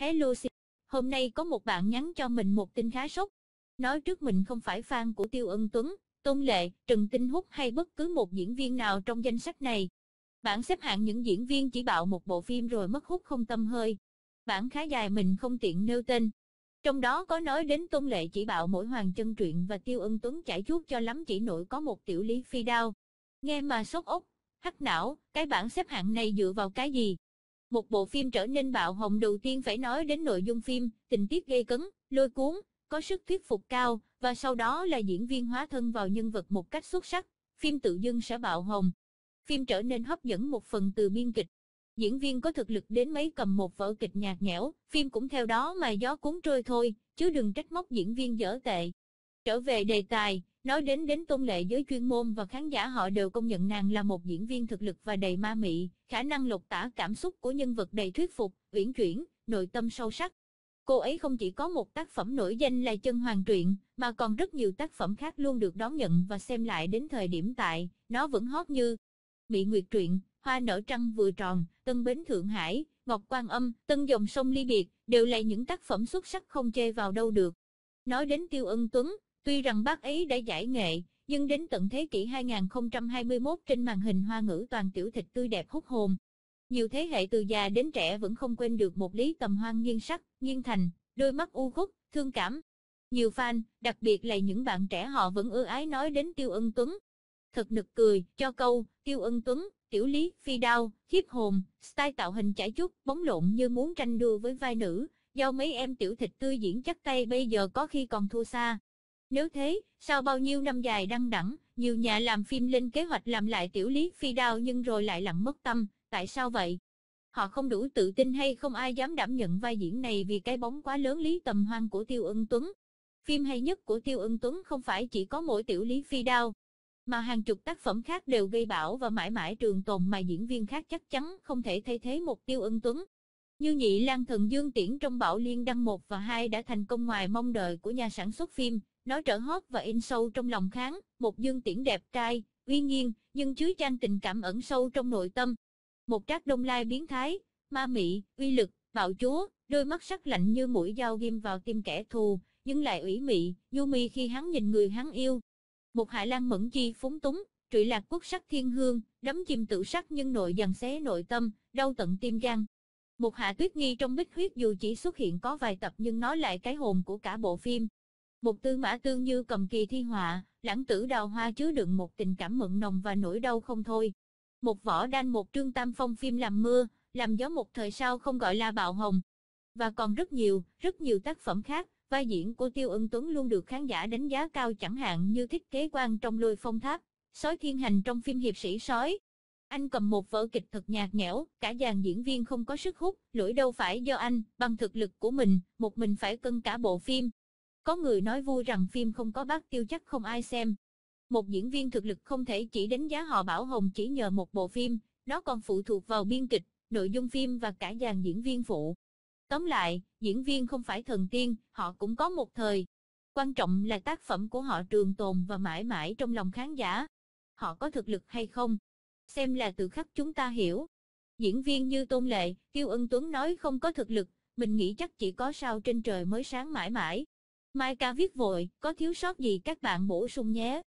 Hello xin. hôm nay có một bạn nhắn cho mình một tin khá sốc. Nói trước mình không phải fan của Tiêu Ân Tuấn, Tôn Lệ, Trần Tinh Húc hay bất cứ một diễn viên nào trong danh sách này. Bạn xếp hạng những diễn viên chỉ bạo một bộ phim rồi mất hút không tâm hơi. Bản khá dài mình không tiện nêu tên. Trong đó có nói đến Tôn Lệ chỉ bạo mỗi hoàng chân truyện và Tiêu Ân Tuấn chảy chuốt cho lắm chỉ nổi có một tiểu lý phi đao. Nghe mà sốt ốc, hắc não, cái bản xếp hạng này dựa vào cái gì? Một bộ phim trở nên bạo hồng đầu tiên phải nói đến nội dung phim, tình tiết gây cấn, lôi cuốn, có sức thuyết phục cao, và sau đó là diễn viên hóa thân vào nhân vật một cách xuất sắc, phim tự dưng sẽ bạo hồng. Phim trở nên hấp dẫn một phần từ biên kịch. Diễn viên có thực lực đến mấy cầm một vở kịch nhạt nhẽo, phim cũng theo đó mà gió cuốn trôi thôi, chứ đừng trách móc diễn viên dở tệ. Trở về đề tài, Nói đến đến tôn lệ giới chuyên môn và khán giả họ đều công nhận nàng là một diễn viên thực lực và đầy ma mị, khả năng lột tả cảm xúc của nhân vật đầy thuyết phục, uyển chuyển, nội tâm sâu sắc. Cô ấy không chỉ có một tác phẩm nổi danh là Chân Hoàng Truyện, mà còn rất nhiều tác phẩm khác luôn được đón nhận và xem lại đến thời điểm tại, nó vẫn hot như Mỹ Nguyệt Truyện, Hoa Nở Trăng Vừa Tròn, Tân Bến Thượng Hải, Ngọc Quan Âm, Tân Dòng Sông Ly Biệt, đều là những tác phẩm xuất sắc không chê vào đâu được. Nói đến Tiêu Ân Tuấn, Tuy rằng bác ấy đã giải nghệ, nhưng đến tận thế kỷ 2021 trên màn hình hoa ngữ toàn tiểu thịt tươi đẹp hút hồn. Nhiều thế hệ từ già đến trẻ vẫn không quên được một lý tầm hoang nghiêng sắc, nghiêng thành, đôi mắt u khúc, thương cảm. Nhiều fan, đặc biệt là những bạn trẻ họ vẫn ưa ái nói đến Tiêu Ân Tuấn. Thật nực cười, cho câu, Tiêu Ân Tuấn, tiểu lý, phi đao, khiếp hồn, style tạo hình chảy chút, bóng lộn như muốn tranh đua với vai nữ, do mấy em tiểu thịt tươi diễn chắc tay bây giờ có khi còn thua xa. Nếu thế, sau bao nhiêu năm dài đăng đẳng, nhiều nhà làm phim lên kế hoạch làm lại tiểu lý phi đao nhưng rồi lại lặng mất tâm, tại sao vậy? Họ không đủ tự tin hay không ai dám đảm nhận vai diễn này vì cái bóng quá lớn lý tầm hoang của Tiêu ưng Tuấn. Phim hay nhất của Tiêu ưng Tuấn không phải chỉ có mỗi tiểu lý phi đao, mà hàng chục tác phẩm khác đều gây bão và mãi mãi trường tồn mà diễn viên khác chắc chắn không thể thay thế một Tiêu ưng Tuấn. Như Nhị Lan Thần Dương Tiễn trong Bảo Liên Đăng 1 và 2 đã thành công ngoài mong đợi của nhà sản xuất phim, nó trở hót và in sâu trong lòng kháng, một dương tiễn đẹp trai, uy nghiêng, nhưng chứa chan tình cảm ẩn sâu trong nội tâm. Một trác đông lai biến thái, ma mị, uy lực, bạo chúa, đôi mắt sắc lạnh như mũi dao ghim vào tim kẻ thù, nhưng lại ủy mị, nhu mi khi hắn nhìn người hắn yêu. Một hải lan mẫn chi phúng túng, trụy lạc quốc sắc thiên hương, đắm chìm tự sắc nhưng nội dằn xé nội tâm, đau tận tim gan. Một hạ tuyết nghi trong bích huyết dù chỉ xuất hiện có vài tập nhưng nó lại cái hồn của cả bộ phim. Một tư mã tương như cầm kỳ thi họa, lãng tử đào hoa chứa đựng một tình cảm mượn nồng và nỗi đau không thôi. Một võ đan một trương tam phong phim làm mưa, làm gió một thời sau không gọi là bạo hồng. Và còn rất nhiều, rất nhiều tác phẩm khác, vai diễn của Tiêu Ân Tuấn luôn được khán giả đánh giá cao chẳng hạn như thiết kế quan trong lôi phong tháp, sói thiên hành trong phim hiệp sĩ sói. Anh cầm một vở kịch thật nhạt nhẽo, cả dàn diễn viên không có sức hút, lỗi đâu phải do anh, bằng thực lực của mình, một mình phải cân cả bộ phim. Có người nói vui rằng phim không có bác tiêu chắc không ai xem. Một diễn viên thực lực không thể chỉ đánh giá họ Bảo Hồng chỉ nhờ một bộ phim, nó còn phụ thuộc vào biên kịch, nội dung phim và cả dàn diễn viên phụ. Tóm lại, diễn viên không phải thần tiên, họ cũng có một thời. Quan trọng là tác phẩm của họ trường tồn và mãi mãi trong lòng khán giả. Họ có thực lực hay không? Xem là tự khắc chúng ta hiểu. Diễn viên như Tôn Lệ, Tiêu Ân Tuấn nói không có thực lực, mình nghĩ chắc chỉ có sao trên trời mới sáng mãi mãi. Mai ca viết vội, có thiếu sót gì các bạn bổ sung nhé.